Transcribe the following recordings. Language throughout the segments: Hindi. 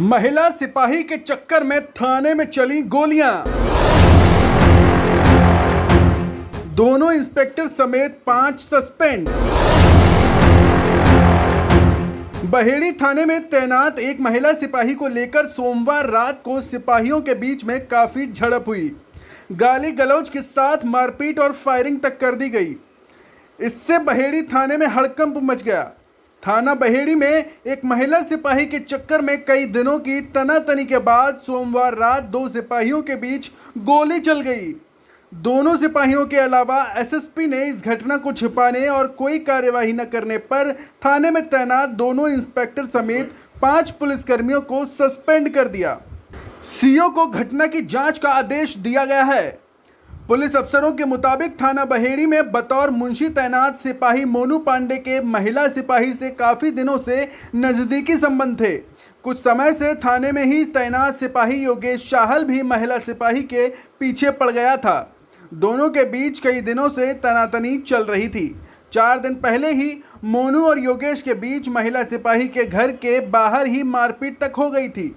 महिला सिपाही के चक्कर में थाने में चली गोलियां दोनों इंस्पेक्टर समेत पांच सस्पेंड बहेड़ी थाने में तैनात एक महिला सिपाही को लेकर सोमवार रात को सिपाहियों के बीच में काफी झड़प हुई गाली गलौज के साथ मारपीट और फायरिंग तक कर दी गई इससे बहेड़ी थाने में हड़कंप मच गया थाना बहेड़ी में एक महिला सिपाही के चक्कर में कई दिनों की तनातनी के बाद सोमवार रात दो सिपाहियों के बीच गोली चल गई दोनों सिपाहियों के अलावा एसएसपी ने इस घटना को छिपाने और कोई कार्यवाही न करने पर थाने में तैनात दोनों इंस्पेक्टर समेत पांच पुलिसकर्मियों को सस्पेंड कर दिया सीओ को घटना की जांच का आदेश दिया गया है पुलिस अफसरों के मुताबिक थाना बहेड़ी में बतौर मुंशी तैनात सिपाही मोनू पांडे के महिला सिपाही से काफ़ी दिनों से नज़दीकी संबंध थे कुछ समय से थाने में ही तैनात सिपाही योगेश चाहल भी महिला सिपाही के पीछे पड़ गया था दोनों के बीच कई दिनों से तनातनी चल रही थी चार दिन पहले ही मोनू और योगेश के बीच महिला सिपाही के घर के बाहर ही मारपीट तक हो गई थी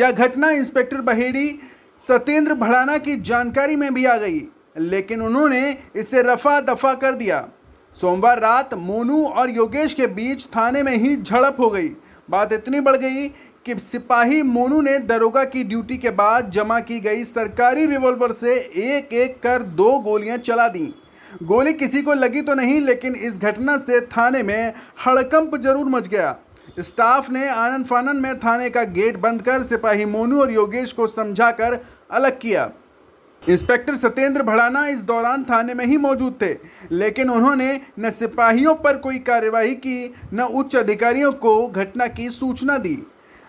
यह घटना इंस्पेक्टर बहेड़ी सत्येंद्र भड़ाना की जानकारी में भी आ गई लेकिन उन्होंने इसे रफा दफा कर दिया सोमवार रात मोनू और योगेश के बीच थाने में ही झड़प हो गई बात इतनी बढ़ गई कि सिपाही मोनू ने दरोगा की ड्यूटी के बाद जमा की गई सरकारी रिवॉल्वर से एक एक कर दो गोलियां चला दी गोली किसी को लगी तो नहीं लेकिन इस घटना से थाने में हड़कंप जरूर मच गया स्टाफ ने आनंद फानन में थाने का गेट बंद कर सिपाही मोनू और योगेश को समझा कर अलग किया इंस्पेक्टर सत्येंद्र भड़ाना इस दौरान थाने में ही मौजूद थे लेकिन उन्होंने न सिपाहियों पर कोई कार्यवाही की न उच्च अधिकारियों को घटना की सूचना दी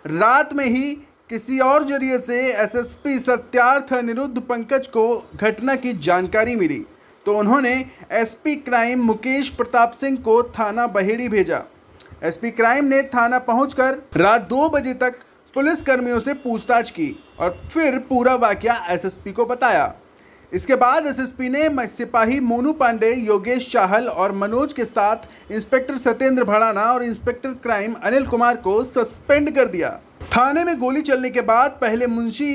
रात में ही किसी और जरिए से एसएसपी सत्यार्थ अनिरुद्ध पंकज को घटना की जानकारी मिली तो उन्होंने एसपी क्राइम मुकेश प्रताप सिंह को थाना बहेड़ी भेजा एसपी क्राइम ने थाना पहुंचकर रात दो बजे तक पुलिस कर्मियों से पूछताछ की और फिर पूरा वाक्य एसएसपी को बताया इसके बाद एसएसपी ने सिपाही मोनू पांडे योगेश चाहल और मनोज के साथ इंस्पेक्टर सत्येंद्र भड़ाना और इंस्पेक्टर क्राइम अनिल कुमार को सस्पेंड कर दिया थाने में गोली चलने के बाद पहले मुंशी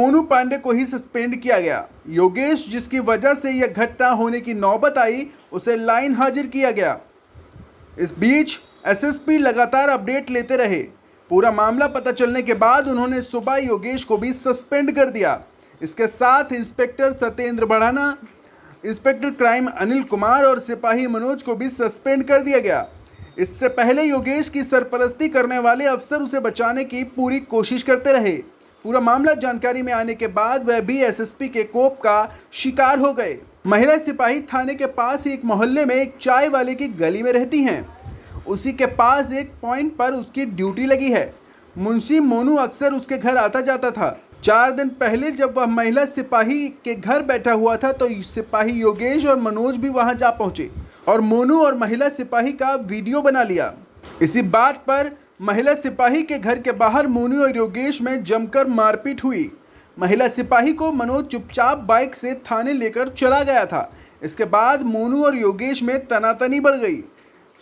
मोनू पांडे को ही सस्पेंड किया गया योगेश जिसकी वजह से यह घटना होने की नौबत आई उसे लाइन हाजिर किया गया इस बीच एसएसपी लगातार अपडेट लेते रहे पूरा मामला पता चलने के बाद उन्होंने सुबह योगेश को भी सस्पेंड कर दिया इसके साथ इंस्पेक्टर सत्येंद्र बढ़ाना इंस्पेक्टर क्राइम अनिल कुमार और सिपाही मनोज को भी सस्पेंड कर दिया गया इससे पहले योगेश की सरपरस्ती करने वाले अफसर उसे बचाने की पूरी कोशिश करते रहे पूरा मामला जानकारी में आने के बाद वह भी एसएसपी के कोप का शिकार हो गए महिला सिपाही थाने के पास ही एक मोहल्ले में एक चाय वाले की गली में रहती हैं उसी के पास एक पॉइंट पर उसकी ड्यूटी लगी है मुंशी मोनू अक्सर उसके घर आता जाता था चार दिन पहले जब वह महिला सिपाही के घर बैठा हुआ था तो सिपाही योगेश और मनोज भी वहां जा पहुंचे और मोनू और महिला सिपाही का वीडियो बना लिया इसी बात पर महिला सिपाही के घर के बाहर मोनू और योगेश में जमकर मारपीट हुई महिला सिपाही को मनोज चुपचाप बाइक से थाने लेकर चला गया था इसके बाद मोनू और योगेश में तनातनी बढ़ गई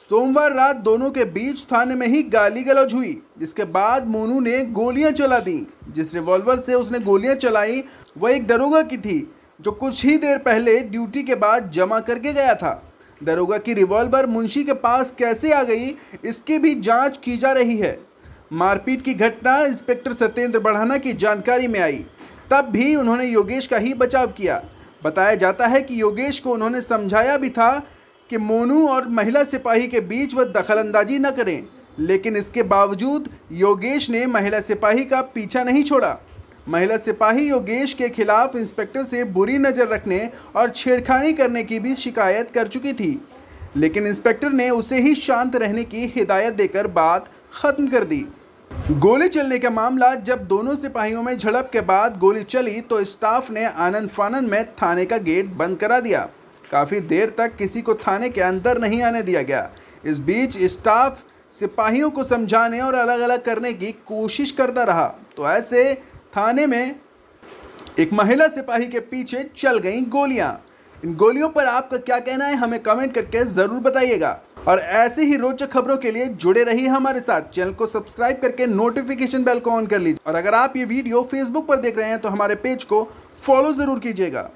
सोमवार रात दोनों के बीच थाने में ही गाली गलौज हुई जिसके बाद मोनू ने गोलियां चला दी जिस रिवॉल्वर से उसने गोलियां चलाई वह एक दरोगा की थी जो कुछ ही देर पहले ड्यूटी के बाद जमा करके गया था दरोगा की रिवॉल्वर मुंशी के पास कैसे आ गई इसकी भी जांच की जा रही है मारपीट की घटना इंस्पेक्टर सत्येंद्र बढ़ाना की जानकारी में आई तब भी उन्होंने योगेश का ही बचाव किया बताया जाता है कि योगेश को उन्होंने समझाया भी था कि मोनू और महिला सिपाही के बीच वह दखलंदाजी न करें लेकिन इसके बावजूद योगेश ने महिला सिपाही का पीछा नहीं छोड़ा महिला सिपाही योगेश के खिलाफ इंस्पेक्टर से बुरी नज़र रखने और छेड़खानी करने की भी शिकायत कर चुकी थी लेकिन इंस्पेक्टर ने उसे ही शांत रहने की हिदायत देकर बात ख़त्म कर दी गोली चलने का मामला जब दोनों सिपाहियों में झड़प के बाद गोली चली तो स्टाफ ने आनंद फानन में थाने का गेट बंद करा दिया काफ़ी देर तक किसी को थाने के अंदर नहीं आने दिया गया इस बीच स्टाफ सिपाहियों को समझाने और अलग अलग करने की कोशिश करता रहा तो ऐसे थाने में एक महिला सिपाही के पीछे चल गई गोलियां इन गोलियों पर आपका क्या कहना है हमें कमेंट करके ज़रूर बताइएगा और ऐसे ही रोचक खबरों के लिए जुड़े रहिए हमारे साथ चैनल को सब्सक्राइब करके नोटिफिकेशन बेल को ऑन कर लीजिए और अगर आप ये वीडियो फेसबुक पर देख रहे हैं तो हमारे पेज को फॉलो ज़रूर कीजिएगा